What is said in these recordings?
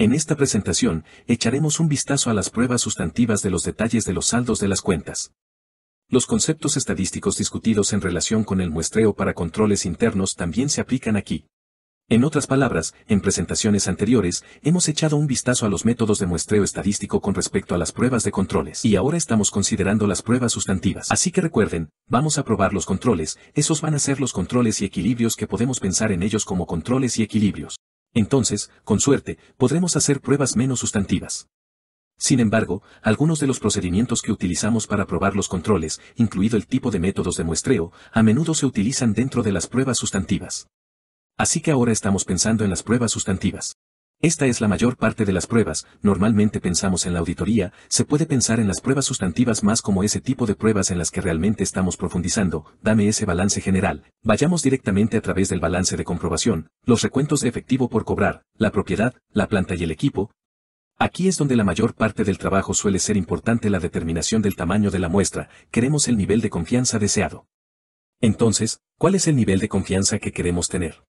En esta presentación, echaremos un vistazo a las pruebas sustantivas de los detalles de los saldos de las cuentas. Los conceptos estadísticos discutidos en relación con el muestreo para controles internos también se aplican aquí. En otras palabras, en presentaciones anteriores, hemos echado un vistazo a los métodos de muestreo estadístico con respecto a las pruebas de controles, y ahora estamos considerando las pruebas sustantivas. Así que recuerden, vamos a probar los controles, esos van a ser los controles y equilibrios que podemos pensar en ellos como controles y equilibrios. Entonces, con suerte, podremos hacer pruebas menos sustantivas. Sin embargo, algunos de los procedimientos que utilizamos para probar los controles, incluido el tipo de métodos de muestreo, a menudo se utilizan dentro de las pruebas sustantivas. Así que ahora estamos pensando en las pruebas sustantivas. Esta es la mayor parte de las pruebas, normalmente pensamos en la auditoría, se puede pensar en las pruebas sustantivas más como ese tipo de pruebas en las que realmente estamos profundizando, dame ese balance general, vayamos directamente a través del balance de comprobación, los recuentos de efectivo por cobrar, la propiedad, la planta y el equipo. Aquí es donde la mayor parte del trabajo suele ser importante la determinación del tamaño de la muestra, queremos el nivel de confianza deseado. Entonces, ¿cuál es el nivel de confianza que queremos tener?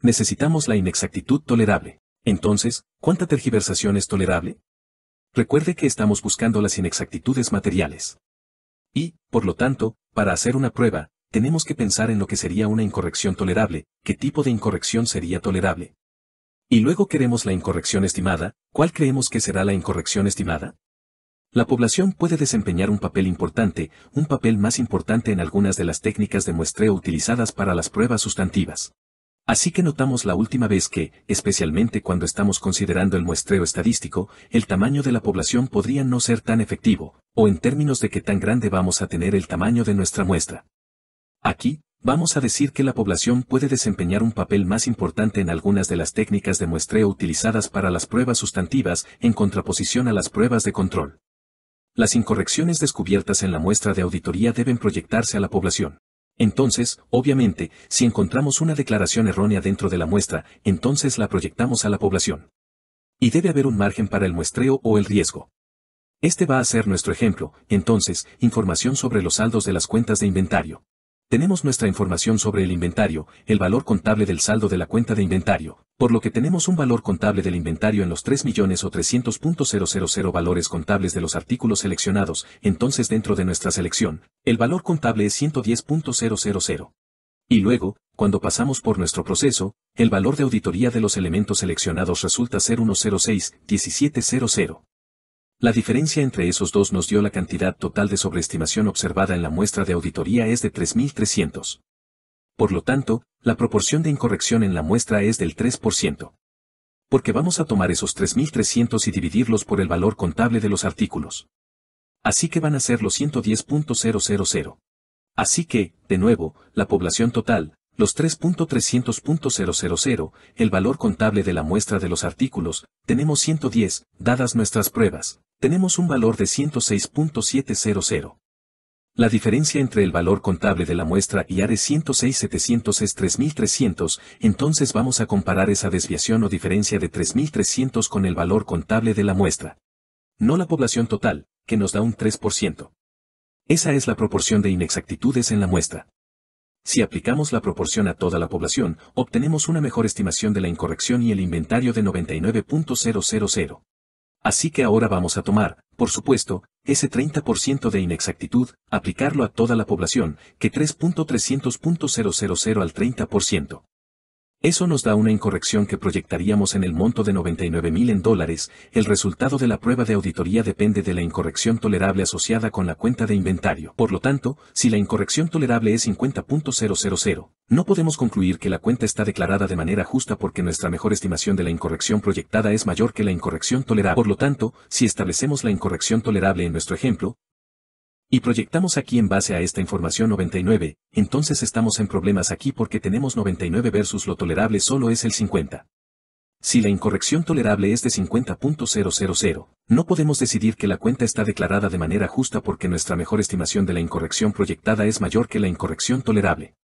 Necesitamos la inexactitud tolerable. Entonces, ¿cuánta tergiversación es tolerable? Recuerde que estamos buscando las inexactitudes materiales. Y, por lo tanto, para hacer una prueba, tenemos que pensar en lo que sería una incorrección tolerable, qué tipo de incorrección sería tolerable. Y luego queremos la incorrección estimada, ¿cuál creemos que será la incorrección estimada? La población puede desempeñar un papel importante, un papel más importante en algunas de las técnicas de muestreo utilizadas para las pruebas sustantivas. Así que notamos la última vez que, especialmente cuando estamos considerando el muestreo estadístico, el tamaño de la población podría no ser tan efectivo, o en términos de qué tan grande vamos a tener el tamaño de nuestra muestra. Aquí, vamos a decir que la población puede desempeñar un papel más importante en algunas de las técnicas de muestreo utilizadas para las pruebas sustantivas en contraposición a las pruebas de control. Las incorrecciones descubiertas en la muestra de auditoría deben proyectarse a la población. Entonces, obviamente, si encontramos una declaración errónea dentro de la muestra, entonces la proyectamos a la población. Y debe haber un margen para el muestreo o el riesgo. Este va a ser nuestro ejemplo, entonces, información sobre los saldos de las cuentas de inventario. Tenemos nuestra información sobre el inventario, el valor contable del saldo de la cuenta de inventario, por lo que tenemos un valor contable del inventario en los 3.300.000 millones o valores contables de los artículos seleccionados, entonces dentro de nuestra selección, el valor contable es 110.000. Y luego, cuando pasamos por nuestro proceso, el valor de auditoría de los elementos seleccionados resulta ser 106.1700. La diferencia entre esos dos nos dio la cantidad total de sobreestimación observada en la muestra de auditoría es de 3.300. Por lo tanto, la proporción de incorrección en la muestra es del 3%. Porque vamos a tomar esos 3.300 y dividirlos por el valor contable de los artículos. Así que van a ser los 110.000. Así que, de nuevo, la población total, los 3.300.000, el valor contable de la muestra de los artículos, tenemos 110, dadas nuestras pruebas tenemos un valor de 106.700. La diferencia entre el valor contable de la muestra y A de 106.700 es 3.300, entonces vamos a comparar esa desviación o diferencia de 3.300 con el valor contable de la muestra. No la población total, que nos da un 3%. Esa es la proporción de inexactitudes en la muestra. Si aplicamos la proporción a toda la población, obtenemos una mejor estimación de la incorrección y el inventario de 99.000. Así que ahora vamos a tomar, por supuesto, ese 30% de inexactitud, aplicarlo a toda la población, que 3.300.000 al 30%. Eso nos da una incorrección que proyectaríamos en el monto de 99 mil en dólares, el resultado de la prueba de auditoría depende de la incorrección tolerable asociada con la cuenta de inventario. Por lo tanto, si la incorrección tolerable es 50.000, no podemos concluir que la cuenta está declarada de manera justa porque nuestra mejor estimación de la incorrección proyectada es mayor que la incorrección tolerable. Por lo tanto, si establecemos la incorrección tolerable en nuestro ejemplo, y proyectamos aquí en base a esta información 99, entonces estamos en problemas aquí porque tenemos 99 versus lo tolerable solo es el 50. Si la incorrección tolerable es de 50.000, no podemos decidir que la cuenta está declarada de manera justa porque nuestra mejor estimación de la incorrección proyectada es mayor que la incorrección tolerable.